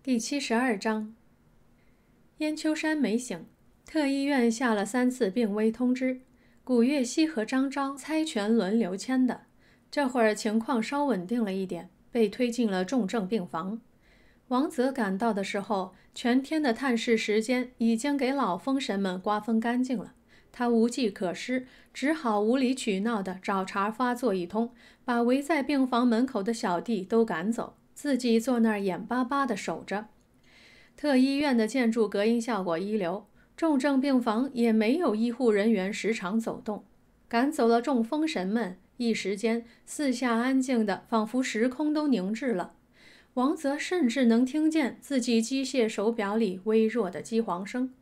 第七十二章，燕秋山没醒，特医院下了三次病危通知，古月熙和张昭猜拳轮流签的。这会儿情况稍稳定了一点，被推进了重症病房。王泽赶到的时候，全天的探视时间已经给老风神们瓜分干净了，他无计可施，只好无理取闹的找茬发作一通，把围在病房门口的小弟都赶走。自己坐那儿眼巴巴地守着，特医院的建筑隔音效果一流，重症病房也没有医护人员时常走动，赶走了众风神们，一时间四下安静的，仿佛时空都凝滞了。王泽甚至能听见自己机械手表里微弱的机簧声，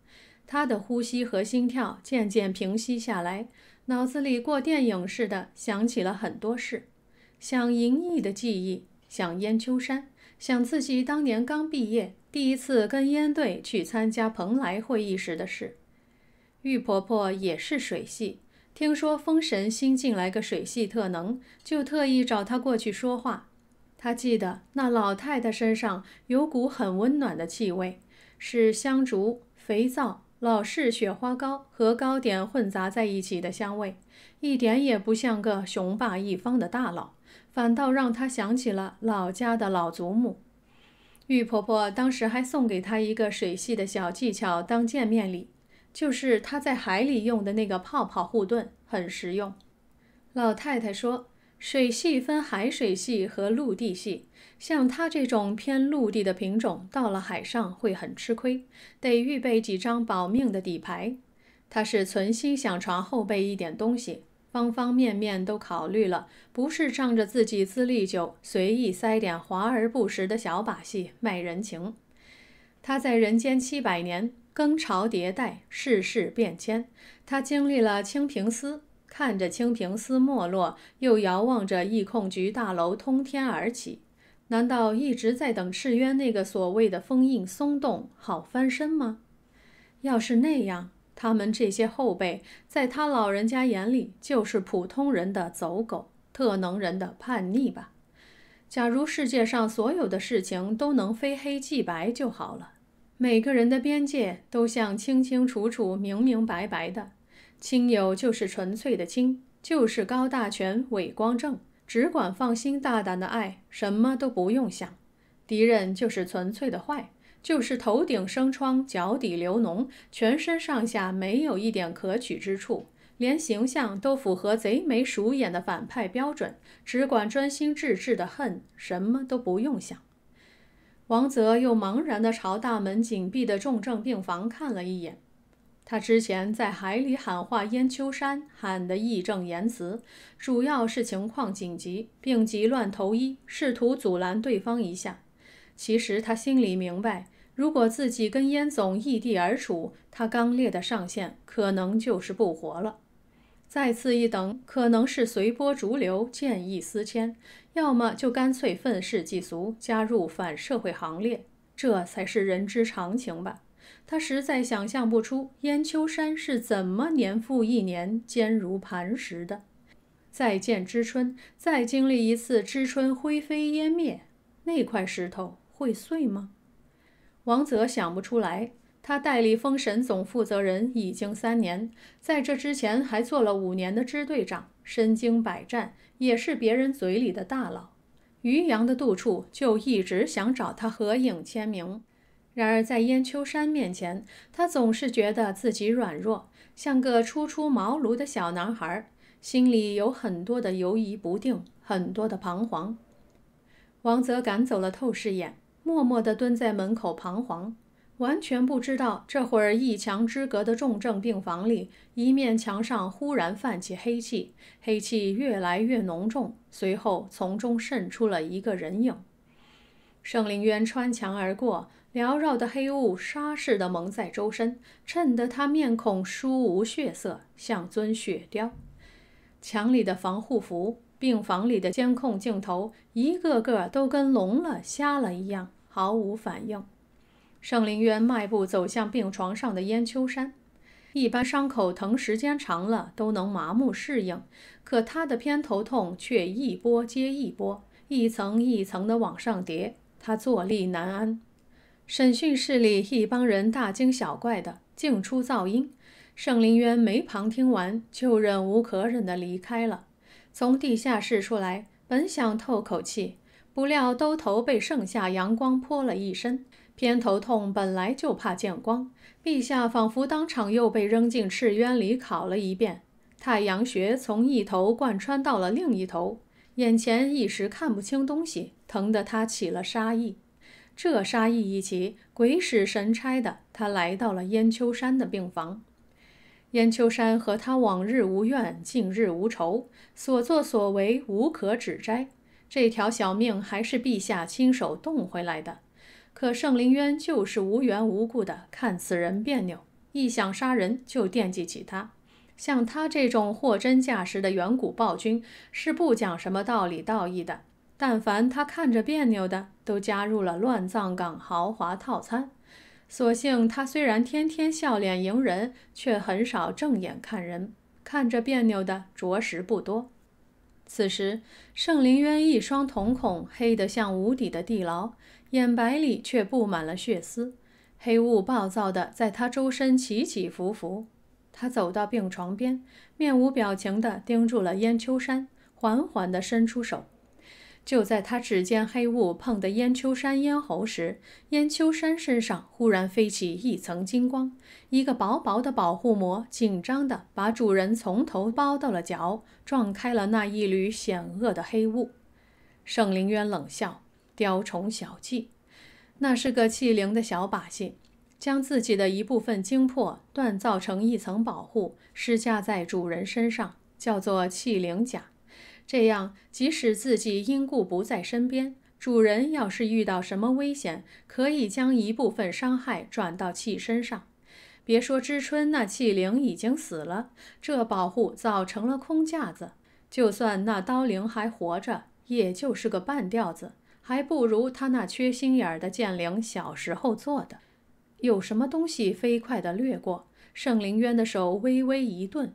他的呼吸和心跳渐渐平息下来，脑子里过电影似的想起了很多事，想银翼的记忆。想燕秋山，想自己当年刚毕业，第一次跟燕队去参加蓬莱会议时的事。玉婆婆也是水系，听说风神新进来个水系特能，就特意找她过去说话。他记得那老太太身上有股很温暖的气味，是香烛、肥皂、老式雪花膏和糕点混杂在一起的香味，一点也不像个雄霸一方的大佬。反倒让他想起了老家的老祖母，玉婆婆当时还送给她一个水系的小技巧当见面礼，就是她在海里用的那个泡泡护盾，很实用。老太太说，水系分海水系和陆地系，像她这种偏陆地的品种，到了海上会很吃亏，得预备几张保命的底牌。她是存心想传后辈一点东西。方方面面都考虑了，不是仗着自己资历久，随意塞点华而不实的小把戏卖人情。他在人间七百年，更朝迭代，世事变迁。他经历了清平司，看着清平司没落，又遥望着易控局大楼通天而起。难道一直在等赤渊那个所谓的封印松动，好翻身吗？要是那样……他们这些后辈，在他老人家眼里就是普通人的走狗，特能人的叛逆吧。假如世界上所有的事情都能非黑即白就好了，每个人的边界都像清清楚楚、明明白白的。亲友就是纯粹的亲，就是高大全、伟光正，只管放心大胆的爱，什么都不用想。敌人就是纯粹的坏。就是头顶生疮，脚底流脓，全身上下没有一点可取之处，连形象都符合贼眉鼠眼的反派标准，只管专心致志的恨，什么都不用想。王泽又茫然地朝大门紧闭的重症病房看了一眼。他之前在海里喊话燕秋山，喊得义正言辞，主要是情况紧急，病急乱投医，试图阻拦对方一下。其实他心里明白。如果自己跟燕总异地而处，他刚烈的上线可能就是不活了；再次一等，可能是随波逐流、见异思迁；要么就干脆愤世嫉俗，加入反社会行列，这才是人之常情吧。他实在想象不出燕秋山是怎么年复一年坚如磐石的。再见知春，再经历一次知春灰飞烟灭，那块石头会碎吗？王泽想不出来，他代理封神总负责人已经三年，在这之前还做了五年的支队长，身经百战，也是别人嘴里的大佬。于洋的杜处就一直想找他合影签名，然而在燕秋山面前，他总是觉得自己软弱，像个初出茅庐的小男孩，心里有很多的犹疑不定，很多的彷徨。王泽赶走了透视眼。默默地蹲在门口彷徨，完全不知道这会儿一墙之隔的重症病房里，一面墙上忽然泛起黑气，黑气越来越浓重，随后从中渗出了一个人影。盛凌渊穿墙而过，缭绕的黑雾沙似的蒙在周身，衬得他面孔殊无血色，像尊雪雕。墙里的防护服，病房里的监控镜头，一个个都跟聋了瞎了一样。毫无反应，盛凌渊迈步走向病床上的燕秋山。一般伤口疼时间长了都能麻木适应，可他的偏头痛却一波接一波，一层一层的往上叠，他坐立难安。审讯室里一帮人大惊小怪的，竟出噪音。盛凌渊没旁听完，就忍无可忍的离开了。从地下室出来，本想透口气。不料兜头被盛夏阳光泼了一身，偏头痛本来就怕见光，陛下仿佛当场又被扔进赤渊里烤了一遍，太阳穴从一头贯穿到了另一头，眼前一时看不清东西，疼得他起了杀意。这杀意一起，鬼使神差的他来到了燕秋山的病房。燕秋山和他往日无怨，近日无仇，所作所为无可指摘。这条小命还是陛下亲手动回来的，可圣灵渊就是无缘无故的看此人别扭，一想杀人就惦记起他。像他这种货真价实的远古暴君，是不讲什么道理道义的。但凡他看着别扭的，都加入了乱葬岗豪华套餐。所幸他虽然天天笑脸迎人，却很少正眼看人，看着别扭的着实不多。此时，盛凌渊一双瞳孔黑得像无底的地牢，眼白里却布满了血丝，黑雾暴躁地在他周身起起伏伏。他走到病床边，面无表情地盯住了燕秋山，缓缓地伸出手。就在他指尖黑雾碰得燕秋山咽喉时，燕秋山身上忽然飞起一层金光，一个薄薄的保护膜紧张地把主人从头包到了脚，撞开了那一缕险恶的黑雾。盛凌渊冷笑：“雕虫小技，那是个器灵的小把戏，将自己的一部分精魄锻造成一层保护，施加在主人身上，叫做器灵甲。”这样，即使自己因故不在身边，主人要是遇到什么危险，可以将一部分伤害转到器身上。别说知春那器灵已经死了，这保护早成了空架子。就算那刀灵还活着，也就是个半吊子，还不如他那缺心眼儿的剑灵小时候做的。有什么东西飞快地掠过，圣灵渊的手微微一顿，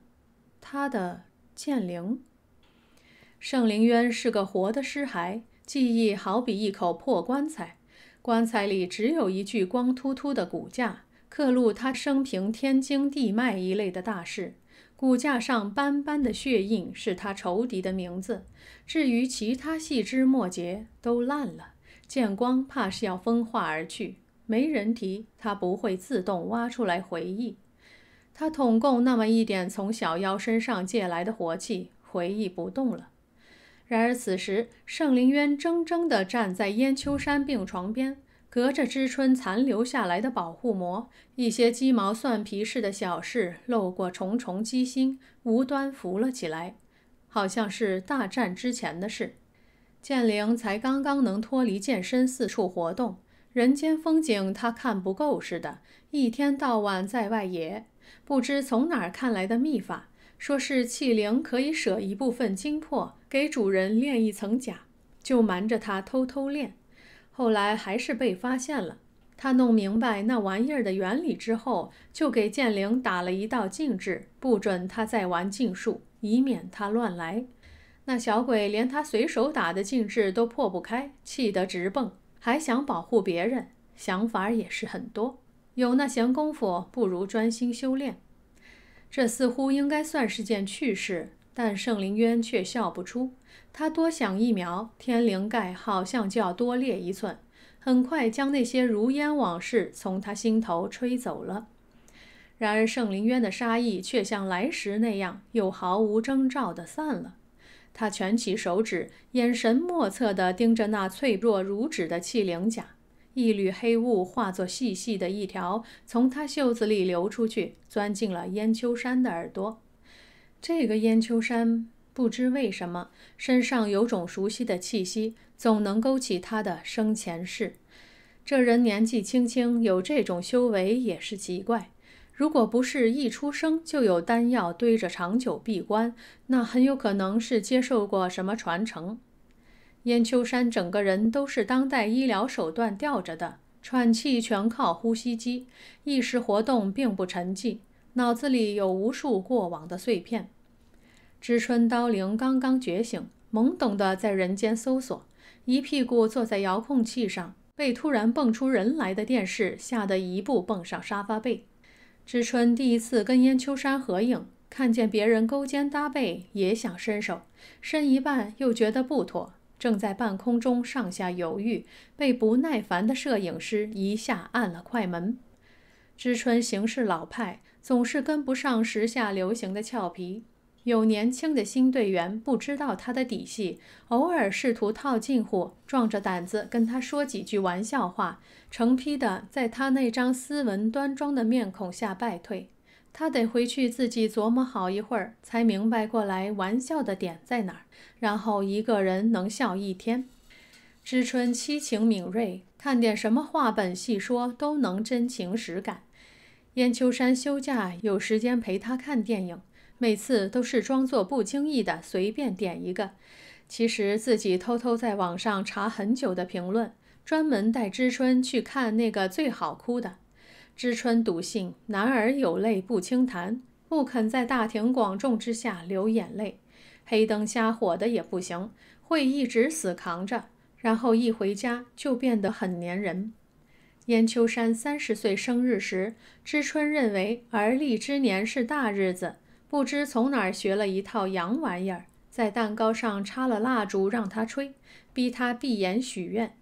他的剑灵。盛灵渊是个活的尸骸，记忆好比一口破棺材，棺材里只有一具光秃秃的骨架，刻录他生平天经地脉一类的大事。骨架上斑斑的血印是他仇敌的名字，至于其他细枝末节都烂了，见光怕是要风化而去。没人提，他不会自动挖出来回忆。他统共那么一点从小妖身上借来的活气，回忆不动了。然而此时，盛凌渊怔怔地站在燕秋山病床边，隔着知春残留下来的保护膜，一些鸡毛蒜皮似的小事，漏过重重机心，无端浮了起来，好像是大战之前的事。剑灵才刚刚能脱离剑身四处活动，人间风景他看不够似的，一天到晚在外野，不知从哪儿看来的秘法。说是器灵可以舍一部分精魄给主人练一层甲，就瞒着他偷偷练，后来还是被发现了。他弄明白那玩意儿的原理之后，就给剑灵打了一道禁制，不准他再玩禁术，以免他乱来。那小鬼连他随手打的禁制都破不开，气得直蹦，还想保护别人，想法也是很多。有那闲工夫，不如专心修炼。这似乎应该算是件趣事，但盛灵渊却笑不出。他多想一秒，天灵盖好像就要多裂一寸，很快将那些如烟往事从他心头吹走了。然而，盛灵渊的杀意却像来时那样，又毫无征兆地散了。他蜷起手指，眼神莫测地盯着那脆弱如纸的气灵甲。一缕黑雾化作细细的一条，从他袖子里流出去，钻进了烟秋山的耳朵。这个烟秋山不知为什么，身上有种熟悉的气息，总能勾起他的生前事。这人年纪轻轻，有这种修为也是奇怪。如果不是一出生就有丹药堆着长久闭关，那很有可能是接受过什么传承。燕秋山整个人都是当代医疗手段吊着的，喘气全靠呼吸机，意识活动并不沉寂，脑子里有无数过往的碎片。知春刀灵刚刚觉醒，懵懂的在人间搜索，一屁股坐在遥控器上，被突然蹦出人来的电视吓得一步蹦上沙发背。知春第一次跟燕秋山合影，看见别人勾肩搭背，也想伸手，伸一半又觉得不妥。正在半空中上下犹豫，被不耐烦的摄影师一下按了快门。知春行事老派，总是跟不上时下流行的俏皮。有年轻的新队员不知道他的底细，偶尔试图套近乎，壮着胆子跟他说几句玩笑话，成批的在他那张斯文端庄的面孔下败退。他得回去自己琢磨好一会儿，才明白过来玩笑的点在哪儿，然后一个人能笑一天。知春七情敏锐，看点什么话本戏说都能真情实感。燕秋山休假有时间陪他看电影，每次都是装作不经意的随便点一个，其实自己偷偷在网上查很久的评论，专门带知春去看那个最好哭的。知春笃信男儿有泪不轻弹，不肯在大庭广众之下流眼泪，黑灯瞎火的也不行，会一直死扛着，然后一回家就变得很粘人。燕秋山三十岁生日时，知春认为而立之年是大日子，不知从哪儿学了一套洋玩意儿，在蛋糕上插了蜡烛让他吹，逼他闭眼许愿。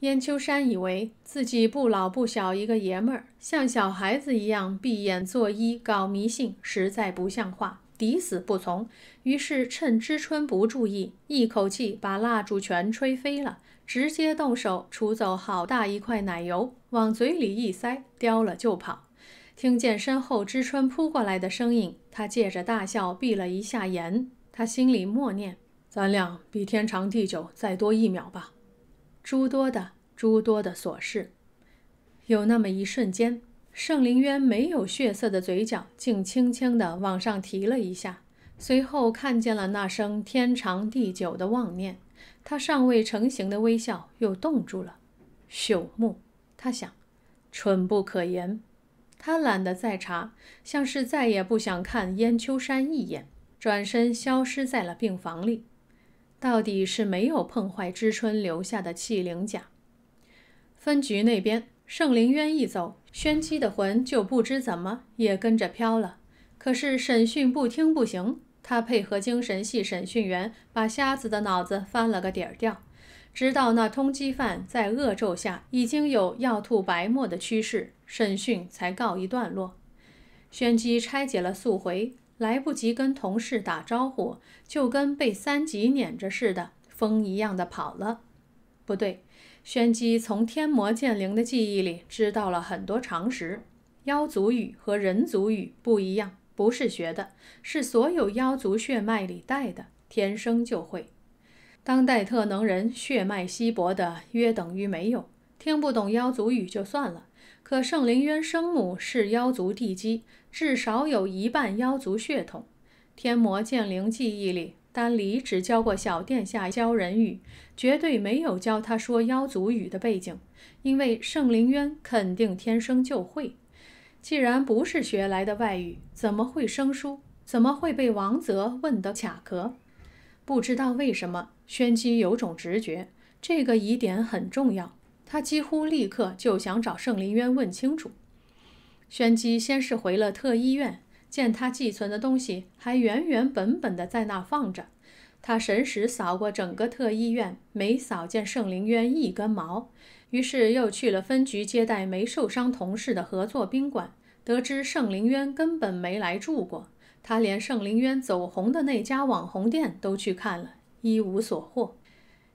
燕秋山以为自己不老不小，一个爷们儿像小孩子一样闭眼作揖搞迷信，实在不像话，抵死不从。于是趁知春不注意，一口气把蜡烛全吹飞了，直接动手除走好大一块奶油，往嘴里一塞，叼了就跑。听见身后知春扑过来的声音，他借着大笑闭了一下眼。他心里默念：“咱俩比天长地久再多一秒吧。”诸多的诸多的琐事，有那么一瞬间，盛凌渊没有血色的嘴角竟轻轻的往上提了一下，随后看见了那声天长地久的妄念，他尚未成型的微笑又冻住了。朽木，他想，蠢不可言。他懒得再查，像是再也不想看燕秋山一眼，转身消失在了病房里。到底是没有碰坏知春留下的气灵甲。分局那边，盛灵渊一走，宣姬的魂就不知怎么也跟着飘了。可是审讯不听不行，他配合精神系审讯员，把瞎子的脑子翻了个底儿掉，直到那通缉犯在恶咒下已经有要吐白沫的趋势，审讯才告一段落。宣姬拆解了速回。来不及跟同事打招呼，就跟被三级撵着似的，风一样的跑了。不对，玄机从天魔剑灵的记忆里知道了很多常识。妖族语和人族语不一样，不是学的，是所有妖族血脉里带的，天生就会。当代特能人血脉稀薄的，约等于没有。听不懂妖族语就算了。可圣灵渊生母是妖族地姬，至少有一半妖族血统。天魔剑灵记忆里，丹离只教过小殿下教人语，绝对没有教他说妖族语的背景，因为圣灵渊肯定天生就会。既然不是学来的外语，怎么会生疏？怎么会被王泽问得卡壳？不知道为什么，宣姬有种直觉，这个疑点很重要。他几乎立刻就想找盛林渊问清楚。宣姬先是回了特医院，见他寄存的东西还原原本本的在那放着，他神识扫过整个特医院，没扫见盛林渊一根毛，于是又去了分局接待没受伤同事的合作宾馆，得知盛林渊根本没来住过，他连盛林渊走红的那家网红店都去看了，一无所获。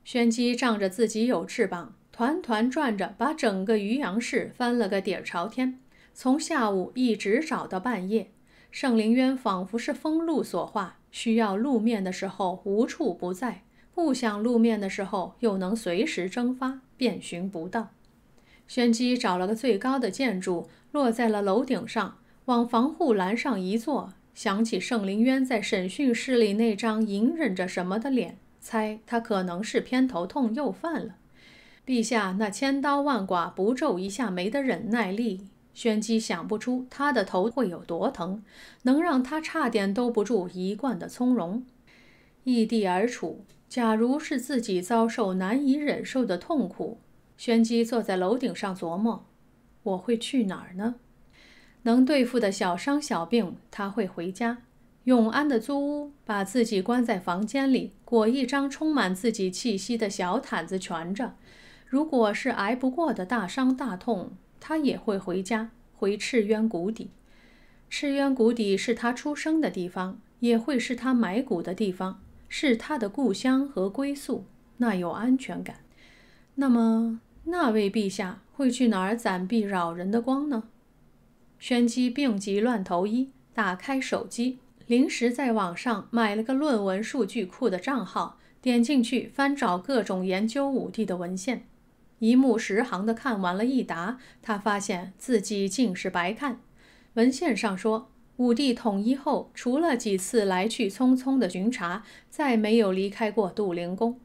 宣姬仗着自己有翅膀。团团转着，把整个渔阳市翻了个底儿朝天。从下午一直找到半夜，盛灵渊仿佛是风露所化，需要露面的时候无处不在，不想露面的时候又能随时蒸发，遍寻不到。玄机找了个最高的建筑，落在了楼顶上，往防护栏上一坐，想起盛灵渊在审讯室里那张隐忍着什么的脸，猜他可能是偏头痛又犯了。陛下那千刀万剐不皱一下眉的忍耐力，宣姬想不出他的头会有多疼，能让他差点兜不住一贯的从容。异地而处，假如是自己遭受难以忍受的痛苦，宣姬坐在楼顶上琢磨：我会去哪儿呢？能对付的小伤小病，他会回家永安的租屋，把自己关在房间里，裹一张充满自己气息的小毯子蜷着。如果是挨不过的大伤大痛，他也会回家，回赤渊谷底。赤渊谷底是他出生的地方，也会是他埋骨的地方，是他的故乡和归宿，那有安全感。那么，那位陛下会去哪儿暂避扰人的光呢？宣姬病急乱投医，打开手机，临时在网上买了个论文数据库的账号，点进去翻找各种研究武帝的文献。一目十行地看完了《一沓，他发现自己竟是白看。文献上说，武帝统一后，除了几次来去匆匆的巡查，再没有离开过杜陵宫。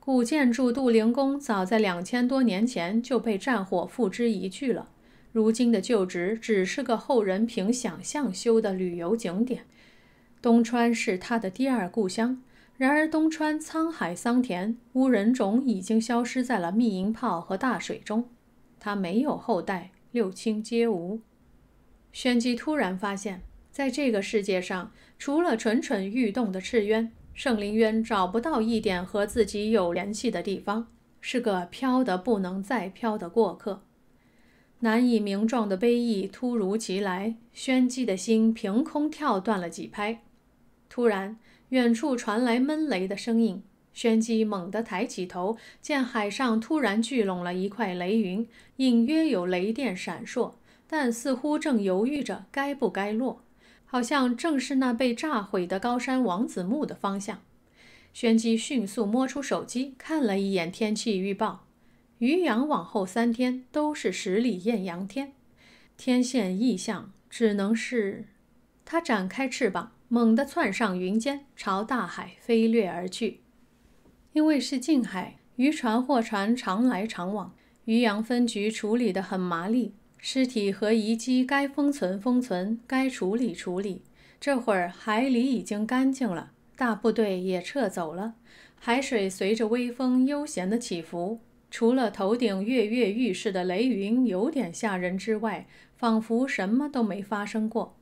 古建筑杜陵宫早在两千多年前就被战火付之一炬了。如今的旧址只是个后人凭想象修的旅游景点。东川是他的第二故乡。然而，东川沧海桑田，乌人种已经消失在了密营炮和大水中，他没有后代，六亲皆无。宣姬突然发现，在这个世界上，除了蠢蠢欲动的赤渊，圣灵渊，找不到一点和自己有联系的地方，是个飘得不能再飘的过客。难以名状的悲意突如其来，宣姬的心凭空跳断了几拍。突然。远处传来闷雷的声音，玄机猛地抬起头，见海上突然聚拢了一块雷云，隐约有雷电闪烁，但似乎正犹豫着该不该落，好像正是那被炸毁的高山王子墓的方向。玄机迅速摸出手机，看了一眼天气预报，渔阳往后三天都是十里艳阳天，天线异象，只能是……他展开翅膀。猛地窜上云间，朝大海飞掠而去。因为是近海，渔船、货船常来常往。渔阳分局处理得很麻利，尸体和遗机该封存封存，该处理处理。这会儿海里已经干净了，大部队也撤走了。海水随着微风悠闲地起伏，除了头顶跃跃欲试的雷云有点吓人之外，仿佛什么都没发生过。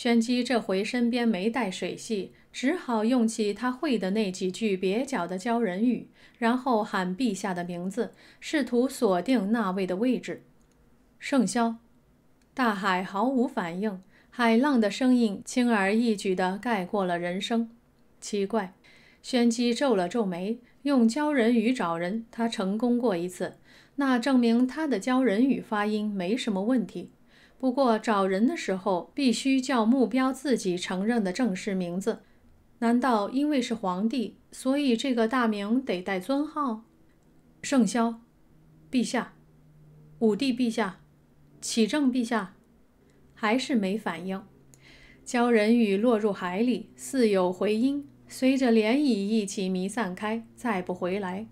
宣姬这回身边没带水系，只好用起他会的那几句蹩脚的鲛人语，然后喊陛下的名字，试图锁定那位的位置。圣嚣，大海毫无反应，海浪的声音轻而易举地盖过了人声。奇怪，宣姬皱了皱眉，用鲛人语找人，他成功过一次，那证明他的鲛人语发音没什么问题。不过找人的时候必须叫目标自己承认的正式名字，难道因为是皇帝，所以这个大名得带尊号？圣萧，陛下，武帝陛下，启正陛下，还是没反应。鲛人语落入海里，似有回音，随着涟漪一起弥散开，再不回来。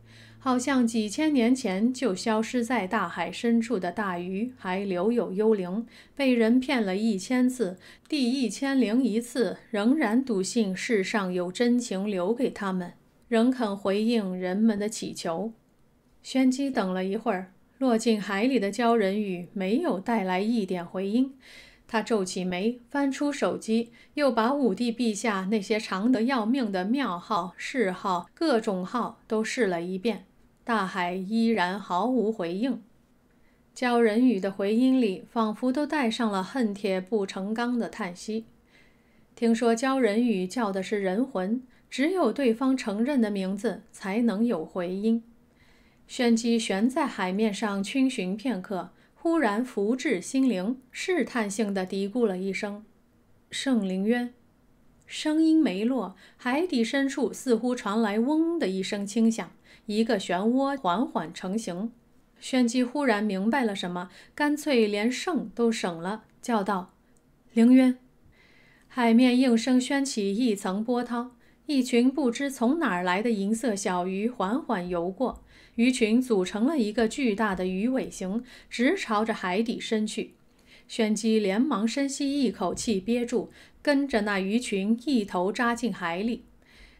好像几千年前就消失在大海深处的大鱼，还留有幽灵，被人骗了一千次，第一千零一次，仍然笃信世上有真情留给他们，仍肯回应人们的祈求。玄机等了一会儿，落进海里的鲛人鱼没有带来一点回音，他皱起眉，翻出手机，又把武帝陛下那些长得要命的庙号、谥号、各种号都试了一遍。大海依然毫无回应，鲛人语的回音里仿佛都带上了恨铁不成钢的叹息。听说鲛人语叫的是人魂，只有对方承认的名字才能有回音。玄机悬在海面上逡巡片刻，忽然福至心灵，试探性的嘀咕了一声：“圣灵渊。”声音没落，海底深处似乎传来“嗡”的一声轻响。一个漩涡缓缓成型，玄姬忽然明白了什么，干脆连剩都省了，叫道：“凌渊！”海面应声掀起一层波涛，一群不知从哪儿来的银色小鱼缓缓游过，鱼群组成了一个巨大的鱼尾形，直朝着海底伸去。玄机连忙深吸一口气，憋住，跟着那鱼群一头扎进海里。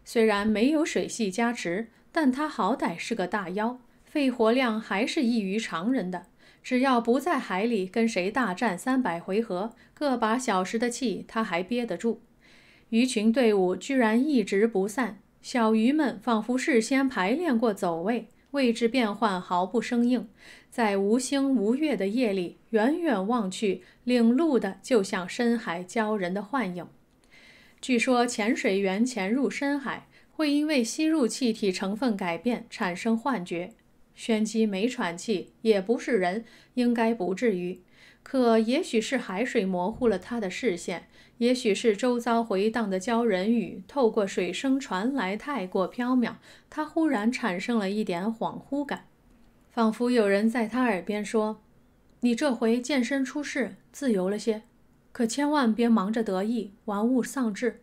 虽然没有水系加持，但他好歹是个大妖，肺活量还是异于常人的。只要不在海里跟谁大战三百回合，个把小时的气他还憋得住。鱼群队伍居然一直不散，小鱼们仿佛事先排练过走位，位置变换毫不生硬。在无星无月的夜里，远远望去，领路的就像深海鲛人的幻影。据说潜水员潜入深海。会因为吸入气体成分改变产生幻觉。宣玑没喘气，也不是人，应该不至于。可也许是海水模糊了他的视线，也许是周遭回荡的鲛人语透过水声传来太过飘渺，他忽然产生了一点恍惚感，仿佛有人在他耳边说：“你这回健身出世，自由了些，可千万别忙着得意，玩物丧志。”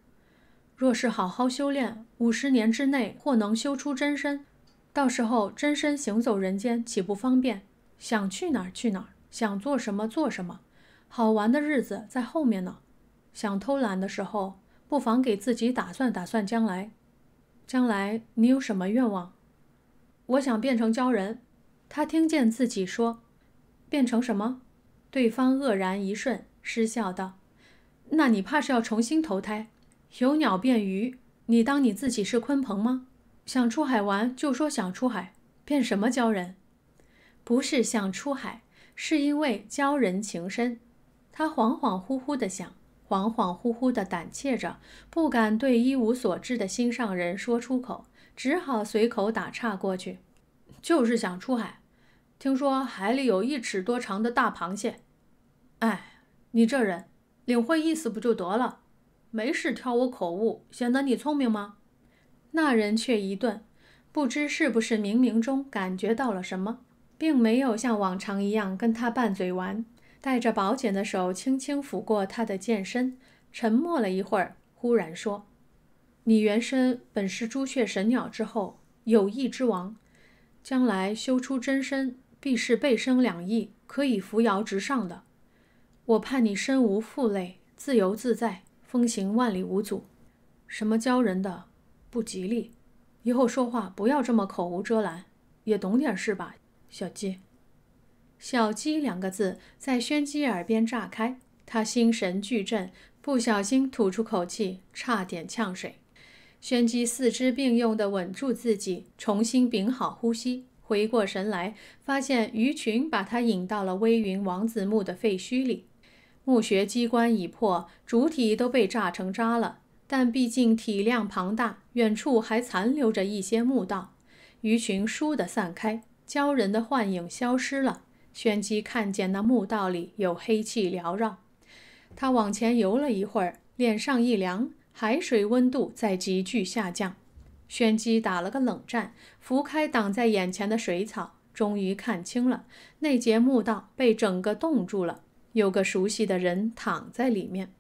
若是好好修炼，五十年之内或能修出真身，到时候真身行走人间岂不方便？想去哪儿去哪儿，想做什么做什么，好玩的日子在后面呢。想偷懒的时候，不妨给自己打算打算将来。将来你有什么愿望？我想变成鲛人。他听见自己说，变成什么？对方愕然一瞬，失笑道：“那你怕是要重新投胎。”有鸟便鱼，你当你自己是鲲鹏吗？想出海玩就说想出海，变什么鲛人？不是想出海，是因为鲛人情深。他恍恍惚惚的想，恍恍惚惚的胆怯着，不敢对一无所知的心上人说出口，只好随口打岔过去。就是想出海，听说海里有一尺多长的大螃蟹。哎，你这人领会意思不就得了？没事挑我口误，显得你聪明吗？那人却一顿，不知是不是冥冥中感觉到了什么，并没有像往常一样跟他拌嘴玩，带着宝剑的手轻轻抚过他的剑身，沉默了一会儿，忽然说：“你原身本是朱雀神鸟之后，有翼之王，将来修出真身，必是背生两翼，可以扶摇直上的。我盼你身无负累，自由自在。”风行万里无阻，什么鲛人的不吉利，以后说话不要这么口无遮拦，也懂点事吧，小鸡。小鸡两个字在宣姬耳边炸开，他心神俱振，不小心吐出口气，差点呛水。宣姬四肢并用的稳住自己，重新屏好呼吸，回过神来，发现鱼群把他引到了微云王子墓的废墟里。墓穴机关已破，主体都被炸成渣了。但毕竟体量庞大，远处还残留着一些墓道。鱼群倏地散开，鲛人的幻影消失了。玄机看见那墓道里有黑气缭绕，他往前游了一会儿，脸上一凉，海水温度在急剧下降。玄机打了个冷战，拂开挡在眼前的水草，终于看清了，那节墓道被整个冻住了。有个熟悉的人躺在里面，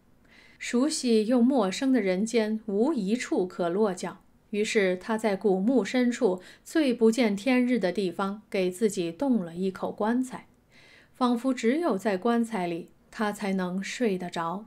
熟悉又陌生的人间，无一处可落脚。于是他在古墓深处最不见天日的地方，给自己动了一口棺材，仿佛只有在棺材里，他才能睡得着。